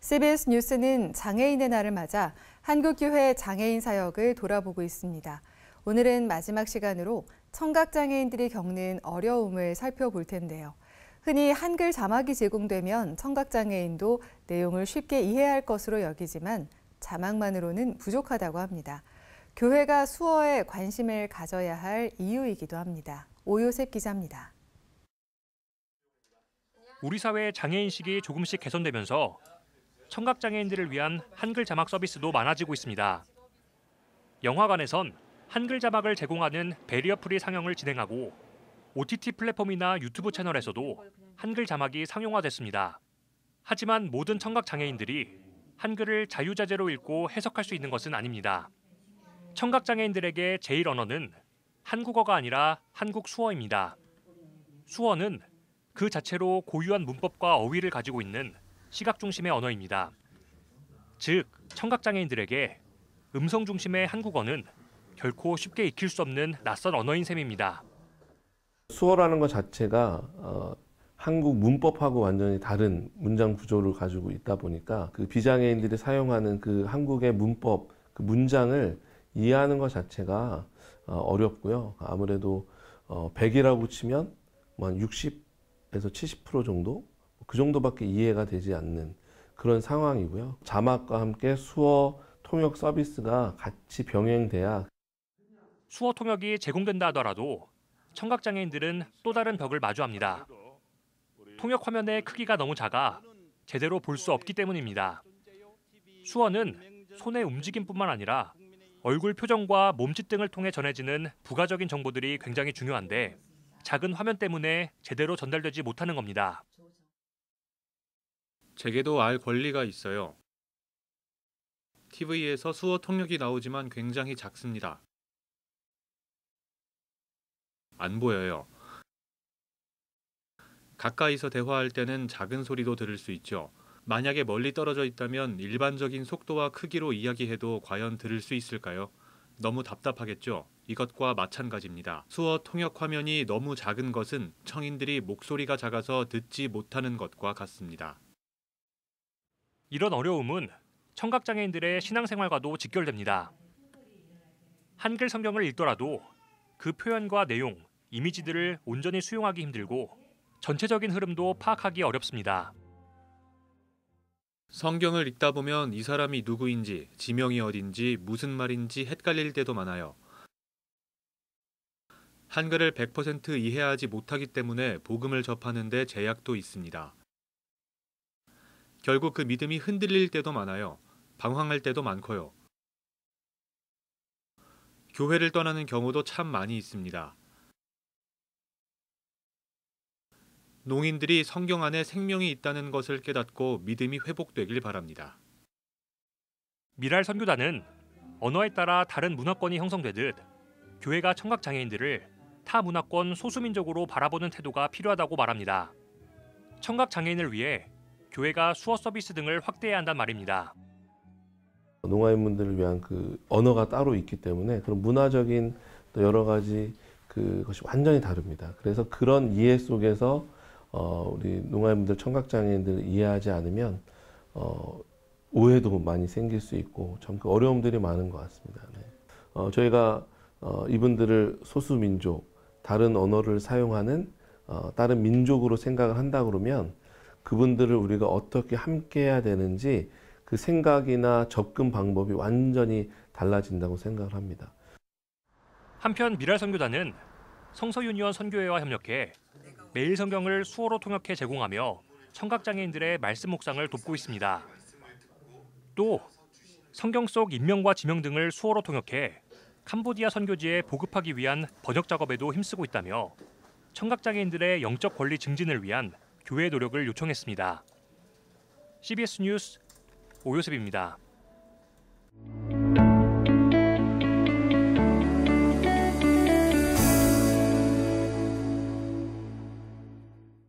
CBS 뉴스는 장애인의 날을 맞아 한국교회 장애인 사역을 돌아보고 있습니다. 오늘은 마지막 시간으로 청각장애인들이 겪는 어려움을 살펴볼 텐데요. 흔히 한글 자막이 제공되면 청각장애인도 내용을 쉽게 이해할 것으로 여기지만 자막만으로는 부족하다고 합니다. 교회가 수어에 관심을 가져야 할 이유이기도 합니다. 오요셉 기자입니다. 우리 사회의 장애인식이 조금씩 개선되면서 청각장애인들을 위한 한글 자막 서비스도 많아지고 있습니다. 영화관에선 한글 자막을 제공하는 베리어프리 상영을 진행하고 OTT 플랫폼이나 유튜브 채널에서도 한글 자막이 상용화됐습니다. 하지만 모든 청각장애인들이 한글을 자유자재로 읽고 해석할 수 있는 것은 아닙니다. 청각장애인들에게 제일 언어는 한국어가 아니라 한국 수어입니다. 수어는 그 자체로 고유한 문법과 어휘를 가지고 있는 시각 중심의 언어입니다. 즉, 청각장애인들에게 음성 중심의 한국어는 결코 쉽게 익힐 수 없는 낯선 언어인 셈입니다. 수어라는 것 자체가 어, 한국 문법하고 완전히 다른 문장 구조를 가지고 있다 보니까 그 비장애인들이 사용하는 그 한국의 문법, 그 문장을 이해하는 것 자체가 어, 어렵고요. 어 아무래도 100이라고 치면 뭐한 60에서 70% 정도 그 정도밖에 이해가 되지 않는 그런 상황이고요. 자막과 함께 수어 통역 서비스가 같이 병행돼야 수어 통역이 제공된다 하더라도 청각 장애인들은 또 다른 벽을 마주합니다. 통역 화면의 크기가 너무 작아 제대로 볼 수 없기 때문입니다. 수어는 손의 움직임뿐만 아니라 얼굴 표정과 몸짓 등을 통해 전해지는 부가적인 정보들이 굉장히 중요한데 작은 화면 때문에 제대로 전달되지 못하는 겁니다. 제게도 알 권리가 있어요. TV에서 수어 통역이 나오지만 굉장히 작습니다. 안 보여요. 가까이서 대화할 때는 작은 소리도 들을 수 있죠. 만약에 멀리 떨어져 있다면 일반적인 속도와 크기로 이야기해도 과연 들을 수 있을까요? 너무 답답하겠죠? 이것과 마찬가지입니다. 수어 통역 화면이 너무 작은 것은 청인들이 목소리가 작아서 듣지 못하는 것과 같습니다. 이런 어려움은 청각장애인들의 신앙생활과도 직결됩니다. 한글 성경을 읽더라도 그 표현과 내용, 이미지들을 온전히 수용하기 힘들고 전체적인 흐름도 파악하기 어렵습니다. 성경을 읽다 보면 이 사람이 누구인지, 지명이 어딘지, 무슨 말인지 헷갈릴 때도 많아요. 한글을 100% 이해하지 못하기 때문에 복음을 접하는데 제약도 있습니다. 결국 그 믿음이 흔들릴 때도 많아요. 방황할 때도 많고요. 교회를 떠나는 경우도 참 많이 있습니다. 농인들이 성경 안에 생명이 있다는 것을 깨닫고 믿음이 회복되길 바랍니다. 미랄 선교단은 언어에 따라 다른 문화권이 형성되듯 교회가 청각 장애인들을 타 문화권 소수민족으로 바라보는 태도가 필요하다고 말합니다. 청각 장애인을 위해 교회가 수어 서비스 등을 확대해야 한단 말입니다. 농아인분들을 위한 그 언어가 따로 있기 때문에 그런 문화적인 또 여러 가지 그것이 완전히 다릅니다. 그래서 그런 이해 속에서 어, 우리 농아인분들 청각장애인들 이해하지 않으면 어, 오해도 많이 생길 수 있고 참그 어려움들이 많은 것 같습니다. 네. 어, 저희가 어, 이분들을 소수민족, 다른 언어를 사용하는 어, 다른 민족으로 생각을 한다 그러면 그분들을 우리가 어떻게 함께 해야 되는지 그 생각이나 접근 방법이 완전히 달라진다고 생각을 합니다. 한편 미랄 선교단은 성서유니언 선교회와 협력해 매일 성경을 수어로 통역해 제공하며 청각장애인들의 말씀 묵상을 돕고 있습니다. 또 성경 속 인명과 지명 등을 수어로 통역해 캄보디아 선교지에 보급하기 위한 번역 작업에도 힘쓰고 있다며 청각장애인들의 영적 권리 증진을 위한 교회 노력을 요청했습니다. CBS 뉴스 오효섭입니다.